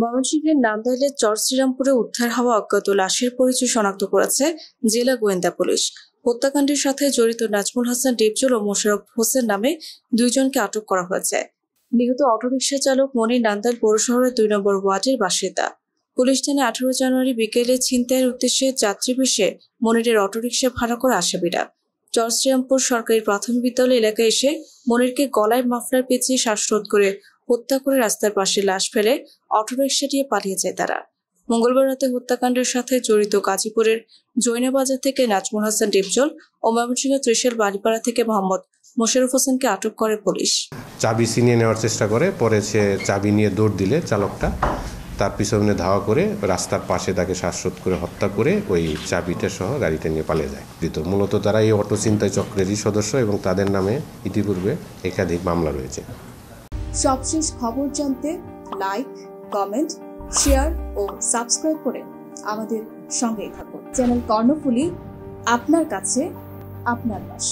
ময়মনসিংহের নান্দাইলে চর শ্রীরামপুরে উদ্ধার হওয়া অজ্ঞাত লাশের পরিচয় শনাক্ত করেছে জেলা গোয়েন্দা পুলিশ হত্যাকাণ্ডের সাথে জড়িত নাজমুল হাসান ডিপজল ও মোশারফ হোসেন নামে দুইজনকে আটক করা হয়েছে নিহত অটোরিকশা চালক মনি নান্দাইল পৌরশহরের দুই নম্বর ওয়ার্ডের বাসিন্দা পুলিশ জানে আঠারো জানুয়ারি বিকেলে ছিনতাইয়ের উদ্দেশ্যে যাত্রী বেশে মনিরের অটোরিকশা ভাড়া করে আসামিরা চর শ্রীরামপুর সরকারি প্রাথমিক বিদ্যালয় এলাকায় এসে মনিরকে গলায় মাফলার পেঁচিয়ে শ্বাসরোধ করে হত্যা করে রাস্তার পাশে লাশ ফেলে অটোরিকশা দিয়ে পালিয়ে যায় তারা মঙ্গলবার রাতে হত্যাকাণ্ডের সাথে জড়িত গাজীপুরের জৈনাবাজার থেকে নাজমুল হাসান ডিপজল ও ময়মনসিংহ ত্রিশাল বাড়িপাড়া থেকে মোহাম্মদ মোশারফ হোসেনকে আটক করে পুলিশ চাবি ছিনিয়ে নেওয়ার চেষ্টা করে পরে সে চাবি নিয়ে দৌড় দিলে চালকটা তার পিছনে ধাওয়া করে রাস্তার পাশে তাকে শ্বাসরোধ করে হত্যা করে ওই চাবিটা সহ গাড়িতে নিয়ে পালিয়ে যায় দ্বিতীয় মূলত তারা এই অটো চিন্তায় চক্রেরই সদস্য এবং তাদের নামে ইতিপূর্বে একাধিক মামলা রয়েছে সবশেষ খবর জানতে লাইক কমেন্ট শেয়ার ও সাবস্ক্রাইব করে আমাদের সঙ্গেই থাকুন চ্যানেল কর্ণফুলি আপনার কাছে আপনার পাশে